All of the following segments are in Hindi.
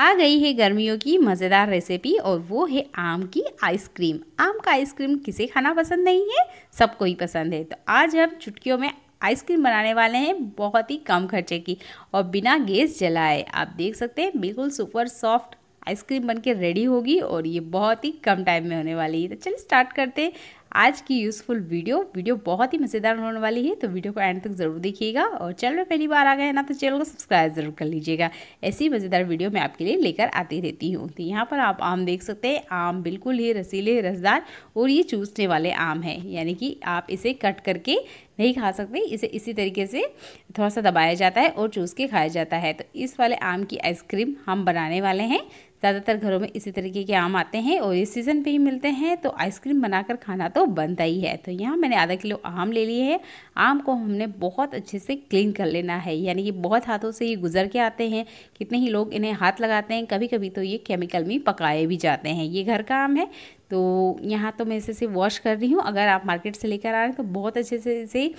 आ गई है गर्मियों की मज़ेदार रेसिपी और वो है आम की आइसक्रीम आम का आइसक्रीम किसे खाना पसंद नहीं है सबको ही पसंद है तो आज हम चुटकियों में आइसक्रीम बनाने वाले हैं बहुत ही कम खर्चे की और बिना गैस जलाए आप देख सकते हैं बिल्कुल सुपर सॉफ्ट आइसक्रीम बनके रेडी होगी और ये बहुत ही कम टाइम में होने वाली है तो चलिए स्टार्ट करते हैं आज की यूज़फुल वीडियो वीडियो बहुत ही मज़ेदार होने वाली है तो वीडियो को एंड तक ज़रूर देखिएगा और चैनल में पहली बार आ गए ना तो चैनल को सब्सक्राइब ज़रूर कर लीजिएगा ऐसी मज़ेदार वीडियो मैं आपके लिए लेकर आती रहती हूँ तो यहाँ पर आप आम देख सकते हैं आम बिल्कुल ही रसीले रसदार और ये चूसने वाले आम हैं यानी कि आप इसे कट करके नहीं खा सकते इसे इसी तरीके से थोड़ा सा दबाया जाता है और चूस के खाया जाता है तो इस वाले आम की आइसक्रीम हम बनाने वाले हैं ज़्यादातर घरों में इसी तरीके के आम आते हैं और इस सीज़न पे ही मिलते हैं तो आइसक्रीम बनाकर खाना तो बनता ही है तो यहाँ मैंने आधा किलो आम ले लिए हैं आम को हमने बहुत अच्छे से क्लीन कर लेना है यानी कि बहुत हाथों से ये गुजर के आते हैं कितने ही लोग इन्हें हाथ लगाते हैं कभी कभी तो ये केमिकल में पकाए भी जाते हैं ये घर का आम है तो यहाँ तो मैं इसे सिर्फ वॉश कर रही हूँ अगर आप मार्केट से लेकर आ रहे हैं तो बहुत अच्छे से इसे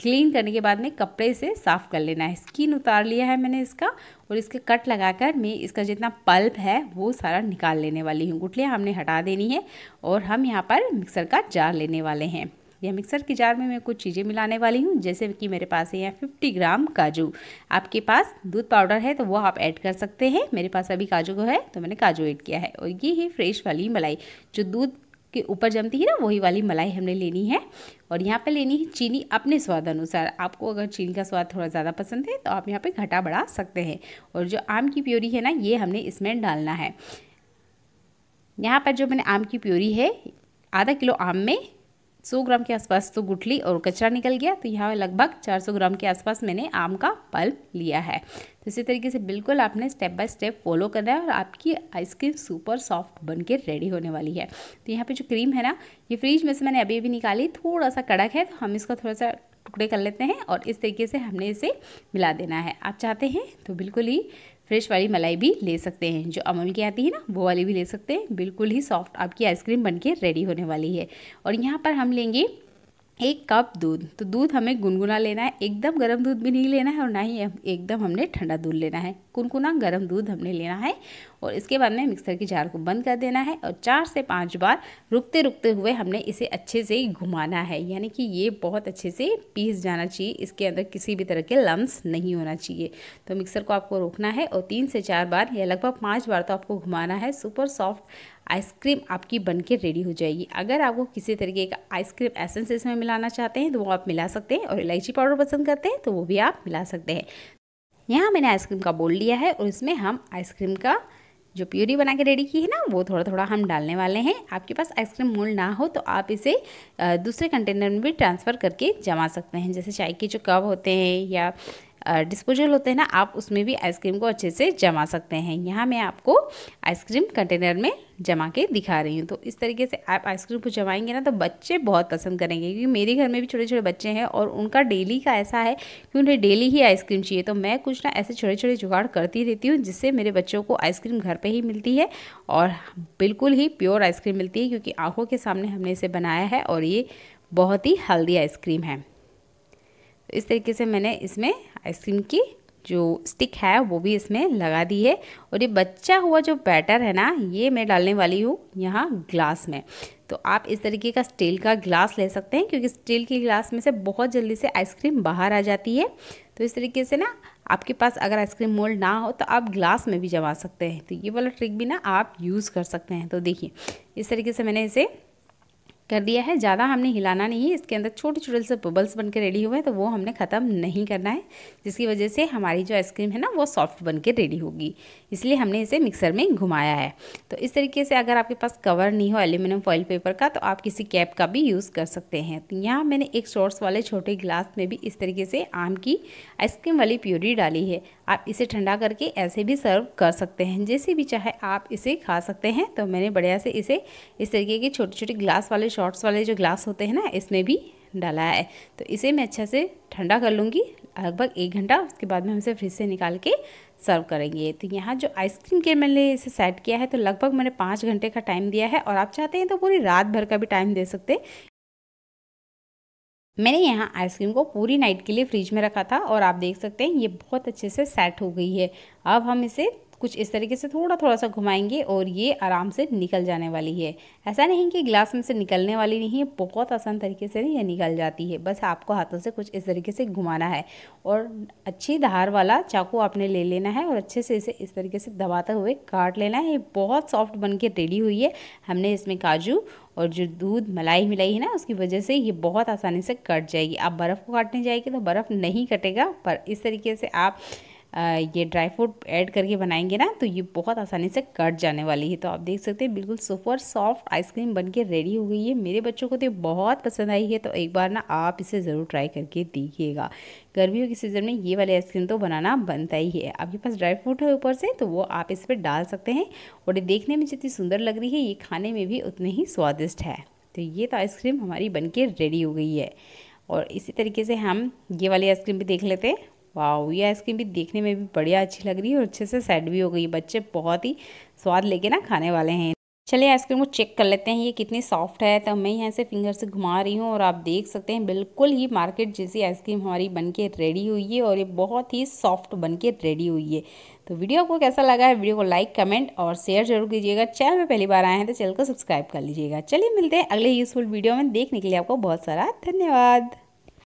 क्लीन करने के बाद में कपड़े से साफ़ कर लेना है स्किन उतार लिया है मैंने इसका और इसके कट लगाकर मैं इसका जितना पल्प है वो सारा निकाल लेने वाली हूँ गुटलियाँ हमने हटा देनी है और हम यहाँ पर मिक्सर का जार लेने वाले हैं यह मिक्सर के जार में मैं कुछ चीज़ें मिलाने वाली हूँ जैसे कि मेरे पास है यहाँ फिफ्टी ग्राम काजू आपके पास दूध पाउडर है तो वो आप ऐड कर सकते हैं मेरे पास अभी काजू को है तो मैंने काजू ऐड किया है और ये है फ्रेश वाली मलाई जो दूध के ऊपर जमती है ना वही वाली मलाई हमने लेनी है और यहाँ पे लेनी है चीनी अपने स्वाद अनुसार आपको अगर चीनी का स्वाद थोड़ा ज़्यादा पसंद है तो आप यहाँ पे घटा बढ़ा सकते हैं और जो आम की प्योरी है ना ये हमने इसमें डालना है यहाँ पर जो मैंने आम की प्योरी है आधा किलो आम में सौ ग्राम के आसपास तो गुठली और कचरा निकल गया तो यहाँ लगभग 400 ग्राम के आसपास मैंने आम का पल्प लिया है तो इसी तरीके से बिल्कुल आपने स्टेप बाय स्टेप फॉलो करना है और आपकी आइसक्रीम सुपर सॉफ्ट बन के रेडी होने वाली है तो यहाँ पे जो क्रीम है ना ये फ्रिज में से मैंने अभी अभी निकाली थोड़ा सा कड़क है तो हम इसका थोड़ा सा टुकड़े कर लेते हैं और इस तरीके से हमने इसे मिला देना है आप चाहते हैं तो बिल्कुल ही फ्रेश वाली मलाई भी ले सकते हैं जो अमूल की आती है ना वो वाली भी ले सकते हैं बिल्कुल ही सॉफ्ट आपकी आइसक्रीम बनके रेडी होने वाली है और यहाँ पर हम लेंगे एक कप दूध तो दूध हमें गुनगुना लेना है एकदम गर्म दूध भी नहीं लेना है और ना ही एकदम हमने ठंडा दूध लेना है गुनगुना गर्म दूध हमने लेना है और इसके बाद में मिक्सर की जार को बंद कर देना है और चार से पाँच बार रुकते रुकते हुए हमने इसे अच्छे से घुमाना है यानी कि ये बहुत अच्छे से पीस जाना चाहिए इसके अंदर किसी भी तरह के लम्स नहीं होना चाहिए तो मिक्सर को आपको रोकना है और तीन से चार बार या लगभग पाँच बार तो आपको घुमाना है सुपर सॉफ्ट आइसक्रीम आपकी बन के रेडी हो जाएगी अगर आपको किसी तरीके का आइसक्रीम एसेंस इसमें मिलाना चाहते हैं तो वो आप मिला सकते हैं और इलायची पाउडर पसंद करते हैं तो वो भी आप मिला सकते हैं यहाँ मैंने आइसक्रीम का बोल लिया है और इसमें हम आइसक्रीम का जो प्यूरी बना के रेडी की है ना वो थोड़ा थोड़ा हम डालने वाले हैं आपके पास आइसक्रीम मूल ना हो तो आप इसे दूसरे कंटेनर में भी ट्रांसफ़र करके जमा सकते हैं जैसे चाय के जो कप होते हैं या डिस्पोजल होते हैं ना आप उसमें भी आइसक्रीम को अच्छे से जमा सकते हैं यहाँ मैं आपको आइसक्रीम कंटेनर में जमा के दिखा रही हूँ तो इस तरीके से आप आइसक्रीम को जमाएंगे ना तो बच्चे बहुत पसंद करेंगे क्योंकि मेरे घर में भी छोटे छोटे बच्चे हैं और उनका डेली का ऐसा है कि उन्हें डेली ही आइसक्रीम चाहिए तो मैं कुछ ना ऐसे छोटे छोटे जुगाड़ करती रहती हूँ जिससे मेरे बच्चों को आइसक्रीम घर पर ही मिलती है और बिल्कुल ही प्योर आइसक्रीम मिलती है क्योंकि आँखों के सामने हमने इसे बनाया है और ये बहुत ही हेल्दी आइसक्रीम है तो इस तरीके से मैंने इसमें आइसक्रीम की जो स्टिक है वो भी इसमें लगा दी है और ये बच्चा हुआ जो बैटर है ना ये मैं डालने वाली हूँ यहाँ ग्लास में तो आप इस तरीके का स्टील का ग्लास ले सकते हैं क्योंकि स्टील के ग्लास में से बहुत जल्दी से आइसक्रीम बाहर आ जाती है तो इस तरीके से ना आपके पास अगर आइसक्रीम मोल्ड ना हो तो आप ग्लास में भी जमा सकते हैं तो ये वाला ट्रिक भी ना आप यूज़ कर सकते हैं तो देखिए इस तरीके से मैंने इसे कर दिया है ज़्यादा हमने हिलाना नहीं है इसके अंदर छोटे छोटे से बबल्स बन के रेडी हुए हैं तो वो हमने ख़त्म नहीं करना है जिसकी वजह से हमारी जो आइसक्रीम है ना वो सॉफ्ट बन के रेडी होगी इसलिए हमने इसे मिक्सर में घुमाया है तो इस तरीके से अगर आपके पास कवर नहीं हो एल्यूमिनियम फॉइल पेपर का तो आप किसी कैप का भी यूज़ कर सकते हैं तो यहाँ मैंने एक शॉर्ट्स वाले छोटे गिलास में भी इस तरीके से आम की आइसक्रीम वाली प्योरी डाली है आप इसे ठंडा करके ऐसे भी सर्व कर सकते हैं जैसे भी चाहे आप इसे खा सकते हैं तो मैंने बढ़िया से इसे इस तरीके के छोटे छोटे ग्लास वाले शॉर्ट्स वाले जो ग्लास होते हैं ना इसमें भी डाला है तो इसे मैं अच्छा से ठंडा कर लूँगी लगभग एक घंटा उसके बाद में हम इसे फ्रिज से निकाल के सर्व करेंगे तो यहाँ जो आइसक्रीम के मैंने इसे सेट किया है तो लगभग मैंने पाँच घंटे का टाइम दिया है और आप चाहते हैं तो पूरी रात भर का भी टाइम दे सकते हैं मैंने यहाँ आइसक्रीम को पूरी नाइट के लिए फ्रिज में रखा था और आप देख सकते हैं ये बहुत अच्छे से सेट हो गई है अब हम इसे कुछ इस तरीके से थोड़ा थोड़ा सा घुमाएंगे और ये आराम से निकल जाने वाली है ऐसा नहीं कि ग्लास में से निकलने वाली नहीं है बहुत आसान तरीके से ये निकल जाती है बस आपको हाथों से कुछ इस तरीके से घुमाना है और अच्छी धार वाला चाकू आपने ले लेना है और अच्छे से इसे इस तरीके से दबाते हुए काट लेना है ये बहुत सॉफ्ट बन के रेडी हुई है हमने इसमें काजू और जो दूध मलाई मिलाई है ना उसकी वजह से ये बहुत आसानी से कट जाएगी आप बर्फ़ को काटने जाएगी तो बर्फ़ नहीं कटेगा पर इस तरीके से आप ये ड्राई फ्रूट ऐड करके बनाएंगे ना तो ये बहुत आसानी से कट जाने वाली है तो आप देख सकते हैं बिल्कुल सुपर सॉफ्ट आइसक्रीम बन के रेडी हो गई है मेरे बच्चों को तो बहुत पसंद आई है तो एक बार ना आप इसे ज़रूर ट्राई करके देखिएगा गर्मियों के सीज़न में ये वाली आइसक्रीम तो बनाना बनता ही है आपके पास ड्राई फ्रूट है ऊपर से तो वो आप इस पर डाल सकते हैं और ये देखने में जितनी सुंदर लग रही है ये खाने में भी उतनी ही स्वादिष्ट है तो ये तो आइसक्रीम हमारी बन के रेडी हो गई है और इसी तरीके से हम ये वाली आइसक्रीम भी देख लेते हैं वाह ये आइसक्रीम भी देखने में भी बढ़िया अच्छी लग रही है और अच्छे से सेट भी हो गई बच्चे बहुत ही स्वाद लेके ना खाने वाले हैं चलिए आइसक्रीम को चेक कर लेते हैं ये कितनी सॉफ्ट है तो मैं यहाँ से फिंगर से घुमा रही हूँ और आप देख सकते हैं बिल्कुल ही मार्केट जैसी आइसक्रीम हमारी बन के रेडी हुई है और ये बहुत ही सॉफ्ट बन के रेडी हुई है तो वीडियो को कैसा लगा है वीडियो को लाइक कमेंट और शेयर जरूर कीजिएगा चैनल में पहली बार आए हैं तो चैनल को सब्सक्राइब कर लीजिएगा चलिए मिलते हैं अगले यूज़फुल वीडियो में देखने के लिए आपको बहुत सारा धन्यवाद